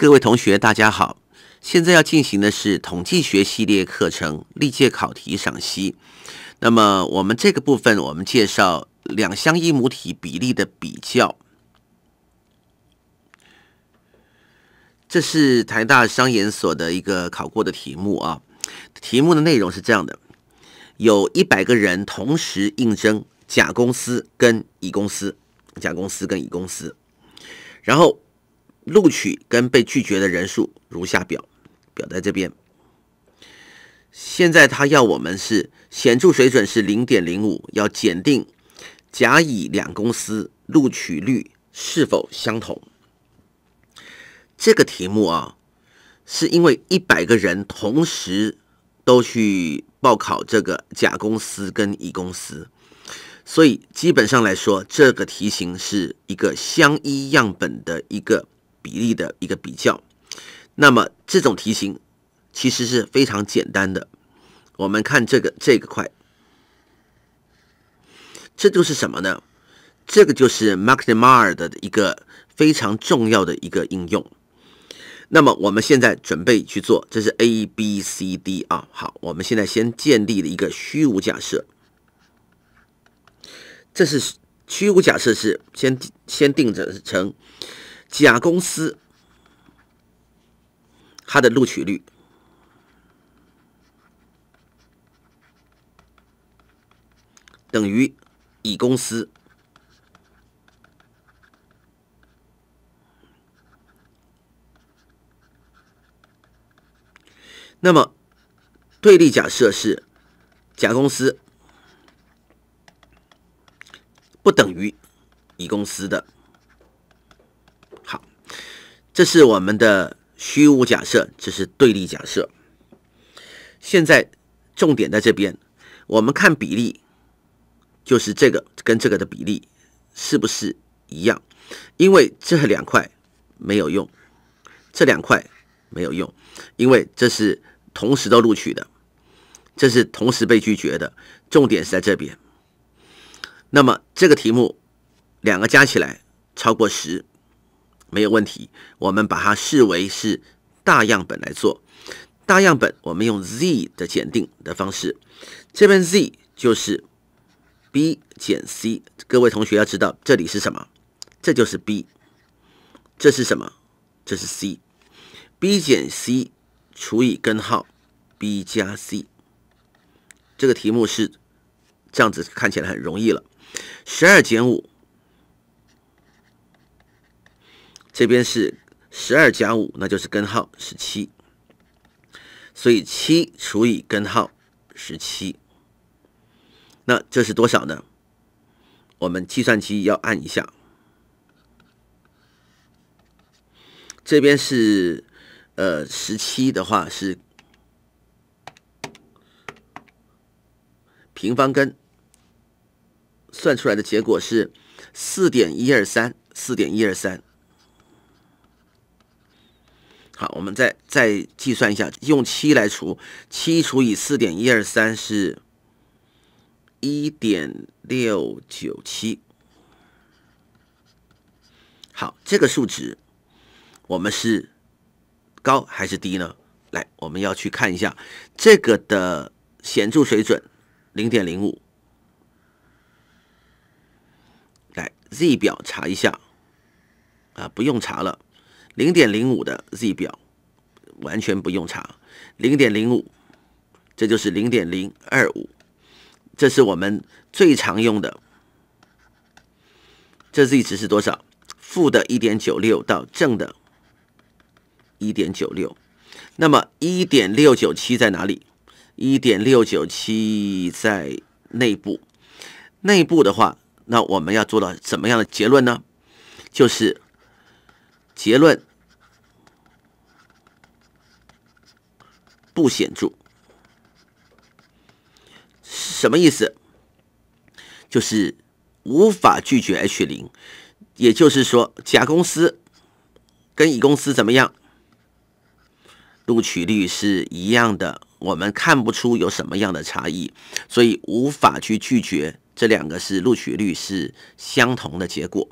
各位同学，大家好！现在要进行的是统计学系列课程历届考题赏析。那么，我们这个部分，我们介绍两相一母体比例的比较。这是台大商研所的一个考过的题目啊。题目的内容是这样的：有一百个人同时应征甲公司跟乙公司，甲公司跟乙公司，然后。录取跟被拒绝的人数如下表，表在这边。现在他要我们是显著水准是零点零五，要检定甲乙两公司录取率是否相同。这个题目啊，是因为一百个人同时都去报考这个甲公司跟乙公司，所以基本上来说，这个题型是一个相依样本的一个。比例的一个比较，那么这种题型其实是非常简单的。我们看这个这个块，这就是什么呢？这个就是 m a 马 m a r 的一个非常重要的一个应用。那么我们现在准备去做，这是 A、B、C、D 啊。好，我们现在先建立了一个虚无假设，这是虚无假设是先先定着成。甲公司它的录取率等于乙公司。那么对立假设是甲公司不等于乙公司的。这是我们的虚无假设，这是对立假设。现在重点在这边，我们看比例，就是这个跟这个的比例是不是一样？因为这两块没有用，这两块没有用，因为这是同时都录取的，这是同时被拒绝的。重点是在这边。那么这个题目两个加起来超过十。没有问题，我们把它视为是大样本来做。大样本，我们用 z 的检定的方式。这边 z 就是 b 减 c。各位同学要知道，这里是什么？这就是 b。这是什么？这是 c。b 减 c 除以根号 b 加 c。这个题目是这样子看起来很容易了。十二减五。这边是十二加五，那就是根号十七，所以七除以根号十七，那这是多少呢？我们计算机要按一下。这边是呃十七的话是平方根，算出来的结果是四点一二三，四点一二三。好，我们再再计算一下，用七来除，七除以四点一二三是一点六九七。好，这个数值我们是高还是低呢？来，我们要去看一下这个的显著水准零点零五。来，Z 表查一下，啊，不用查了。零点零五的 z 表完全不用查，零点零五，这就是零点零二五，这是我们最常用的。这 z 值是多少？负的一点九六到正的一点九六。那么一点六九七在哪里？一点六九七在内部。内部的话，那我们要做到什么样的结论呢？就是结论。不显著，什么意思？就是无法拒绝 H 零，也就是说，甲公司跟乙公司怎么样，录取率是一样的，我们看不出有什么样的差异，所以无法去拒绝，这两个是录取率是相同的结果。